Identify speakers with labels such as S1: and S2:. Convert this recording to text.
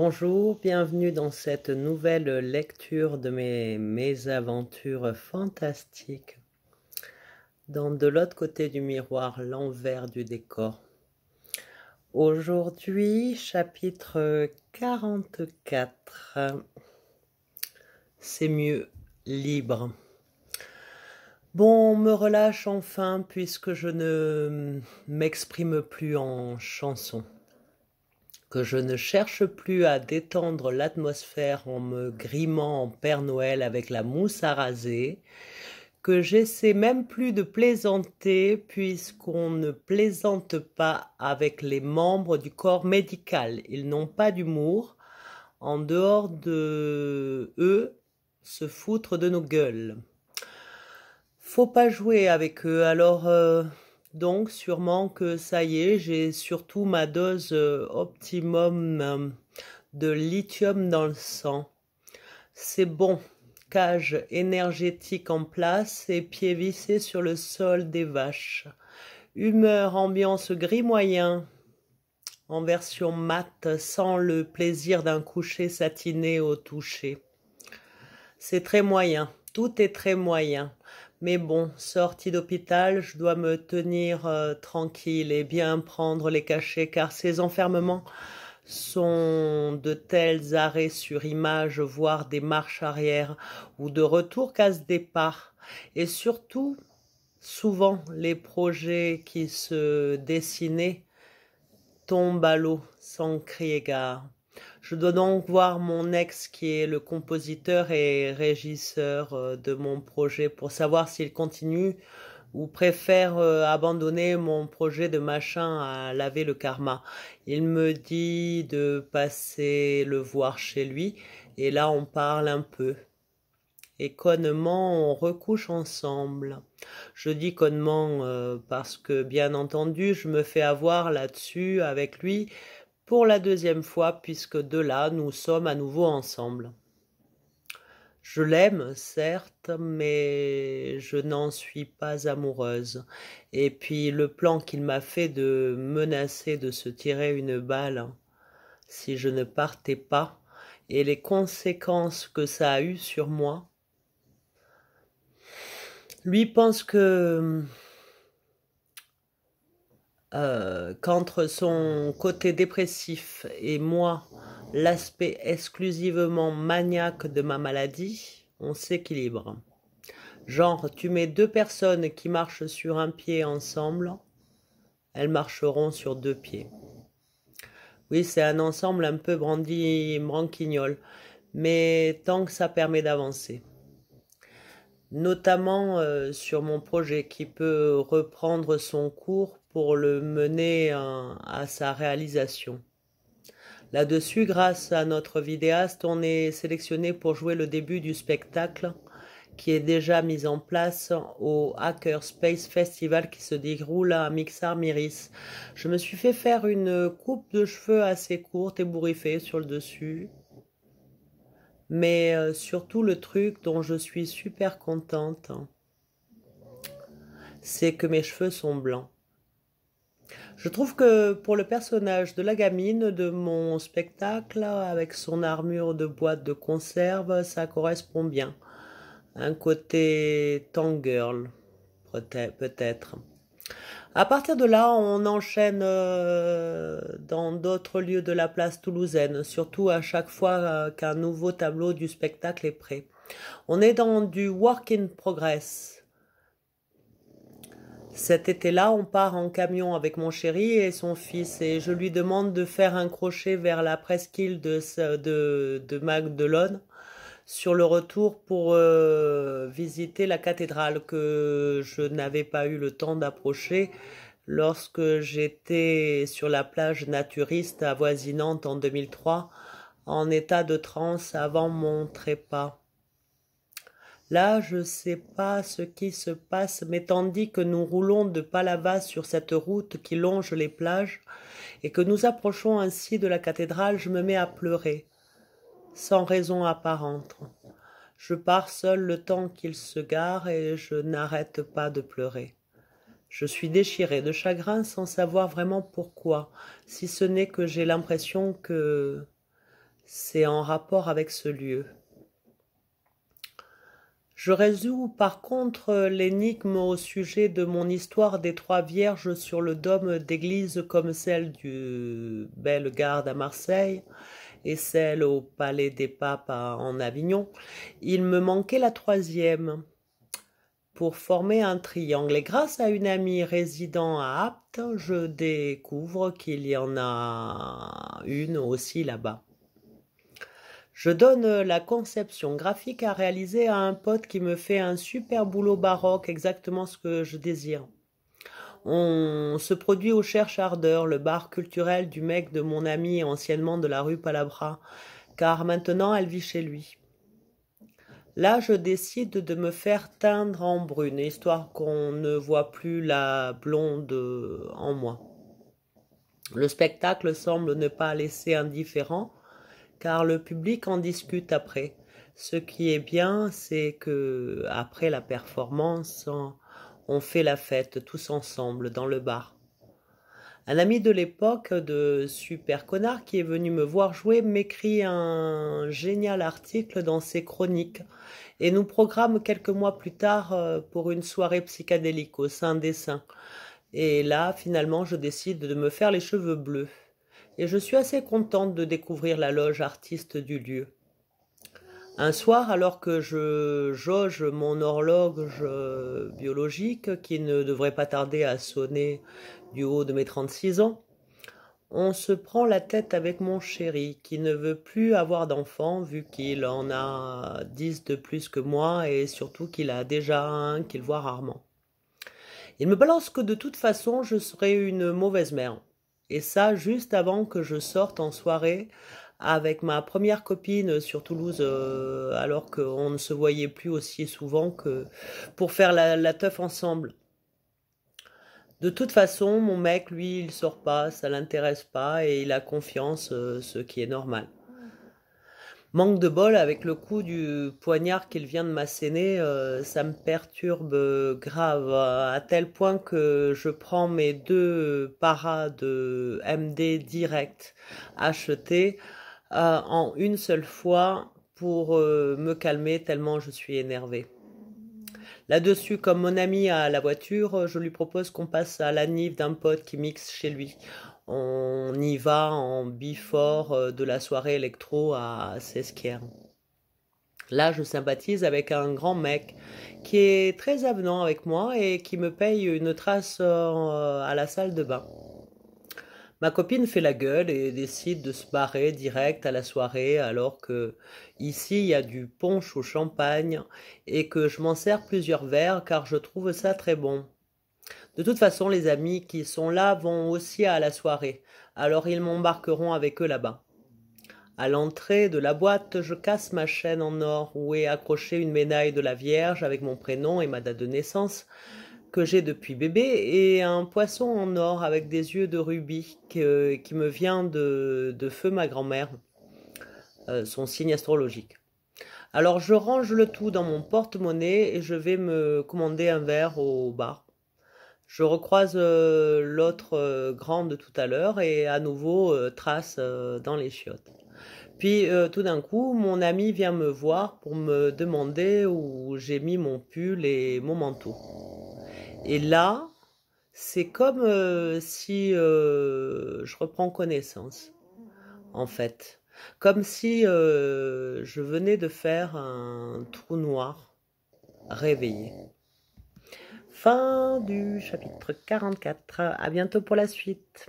S1: Bonjour, bienvenue dans cette nouvelle lecture de mes, mésaventures aventures fantastiques. Dans De l'autre côté du miroir, l'envers du décor. Aujourd'hui, chapitre 44. C'est mieux libre. Bon, me relâche enfin puisque je ne m'exprime plus en chanson que je ne cherche plus à détendre l'atmosphère en me grimant en Père Noël avec la mousse à raser, que j'essaie même plus de plaisanter puisqu'on ne plaisante pas avec les membres du corps médical. Ils n'ont pas d'humour. En dehors de eux, se foutre de nos gueules. Faut pas jouer avec eux, alors euh, donc sûrement que ça y est, j'ai surtout ma dose euh, optimum euh, de lithium dans le sang. C'est bon, cage énergétique en place et pieds vissés sur le sol des vaches. Humeur, ambiance gris moyen, en version mat sans le plaisir d'un coucher satiné au toucher. C'est très moyen, tout est très moyen. Mais bon, sortie d'hôpital, je dois me tenir euh, tranquille et bien prendre les cachets car ces enfermements sont de tels arrêts sur image, voire des marches arrière ou de retour qu'à ce départ. Et surtout, souvent, les projets qui se dessinaient tombent à l'eau sans crier égard. Je dois donc voir mon ex qui est le compositeur et régisseur euh, de mon projet pour savoir s'il continue ou préfère euh, abandonner mon projet de machin à laver le karma. Il me dit de passer le voir chez lui et là on parle un peu. Et connement, on recouche ensemble. Je dis connement euh, parce que, bien entendu, je me fais avoir là-dessus avec lui pour la deuxième fois, puisque de là nous sommes à nouveau ensemble. Je l'aime, certes, mais je n'en suis pas amoureuse. Et puis le plan qu'il m'a fait de menacer de se tirer une balle si je ne partais pas, et les conséquences que ça a eues sur moi, lui pense que euh, qu'entre son côté dépressif et moi, l'aspect exclusivement maniaque de ma maladie, on s'équilibre. Genre, tu mets deux personnes qui marchent sur un pied ensemble, elles marcheront sur deux pieds. Oui, c'est un ensemble un peu brandi, branquignol, mais tant que ça permet d'avancer. Notamment euh, sur mon projet qui peut reprendre son cours pour le mener à, sa réalisation. Là-dessus, grâce à notre vidéaste, on est sélectionné pour jouer le début du spectacle qui est déjà mis en place au Hacker Space Festival qui se déroule à Mixar Miris. Je me suis fait faire une coupe de cheveux assez courte et bourriffée sur le dessus. Mais euh, surtout le truc dont je suis super contente, hein, c'est que mes cheveux sont blancs. Je trouve que pour le personnage de la gamine de mon spectacle, avec son armure de boîte de conserve, ça correspond bien. Un côté tangirl, peut-être. À partir de là, on enchaîne euh, dans d'autres lieux de la place toulousaine, surtout à chaque fois euh, qu'un nouveau tableau du spectacle est prêt. On est dans du work in progress, cet été-là, on part en camion avec mon chéri et son fils et je lui demande de faire un crochet vers la presqu'île de, de, sur le retour pour euh, visiter la cathédrale que je n'avais pas eu le temps d'approcher lorsque j'étais sur la plage naturiste avoisinante en 2003 en état de transe avant mon trépas. Là, je ne sais pas ce qui se passe, mais tandis que nous roulons de Palava sur cette route qui longe les plages, et que nous approchons ainsi de la cathédrale, je me mets à pleurer, sans raison apparente. Je pars seul le temps qu'il se gare, et je n'arrête pas de pleurer. Je suis déchiré de chagrin sans savoir vraiment pourquoi, si ce n'est que j'ai l'impression que c'est en rapport avec ce lieu. Je résous par contre l'énigme au sujet de mon histoire des trois vierges sur le dôme d'église comme celle du Bellegarde à Marseille et celle au Palais des Papes en Avignon. Il me manquait la troisième pour former un triangle. Et grâce à une amie résidant à Apt, je découvre qu'il y en a une aussi là-bas. Je donne euh, la conception graphique à réaliser à un pote qui me fait un super boulot baroque, exactement ce que je désire. On se produit au Cherche Ardeur, le bar culturel du mec de mon ami anciennement de la rue Palabra, car maintenant elle vit chez lui. Là, je décide de me faire teindre en brune, histoire qu'on ne voit plus la blonde euh, en moi. Le spectacle semble ne pas laisser indifférent, car le public en discute après. Ce qui est bien, c'est que après la performance, on fait la fête tous ensemble dans le bar. Un ami de l'époque de Super Connard qui est venu me voir jouer m'écrit un génial article dans ses chroniques et nous programme quelques mois plus tard euh, pour une soirée psychédélique au sein des Et là, finalement, je décide de me faire les cheveux bleus et je suis assez contente de découvrir la loge artiste du lieu. Un soir, alors que je jauge mon horloge euh, biologique, qui ne devrait pas tarder à sonner du haut de mes 36 ans, on se prend la tête avec mon chéri, qui ne veut plus avoir d'enfants vu qu'il en a 10 de plus que moi, et surtout qu'il a déjà un qu'il voit rarement. Il me balance que de toute façon, je serai une mauvaise mère. Et ça, juste avant que je sorte en soirée avec ma première copine sur Toulouse, euh, alors qu'on ne se voyait plus aussi souvent que pour faire la, teuf ensemble. De toute façon, mon mec, lui, il sort pas, ça l'intéresse pas et il a confiance, euh, ce qui est normal manque de bol avec le coup du poignard qu'il vient de m'asséner, euh, ça me perturbe euh, grave à tel point que je prends mes deux paras de MD direct achetés euh, en une seule fois pour me calmer tellement je suis énervée. Là-dessus, comme mon ami a la voiture, je lui propose qu'on passe à la d'un pote qui mixe chez lui on y va en bifort euh, de la soirée électro à Sesquier. Là, je sympathise avec un grand mec qui est très avenant avec moi et qui me paye une trace euh, à la salle de bain. Ma copine fait la gueule et décide de se barrer direct à la soirée alors que ici il y a du punch au champagne et que je m'en sers plusieurs verres car je trouve ça très bon. De toute façon, les amis qui sont là vont aussi à la soirée, alors ils m'embarqueront avec eux là-bas. À l'entrée de la boîte, je casse ma chaîne en or où est accrochée une médaille de la Vierge avec mon prénom et ma date de naissance que j'ai depuis bébé et un poisson en or avec des yeux de rubis qui me vient de, feu ma grand-mère, euh, son signe astrologique. Alors je range le tout dans mon porte-monnaie et je vais me commander un verre au bar. Je recroise euh, l'autre euh, grande tout à l'heure et à nouveau euh, trace dans les chiottes. Puis tout d'un coup, mon ami vient me voir pour me demander où j'ai mis mon pull et mon manteau. Et là, c'est comme si je reprends connaissance, en fait. Comme si je venais de faire un trou noir réveillé fin du chapitre 44. À bientôt pour la suite.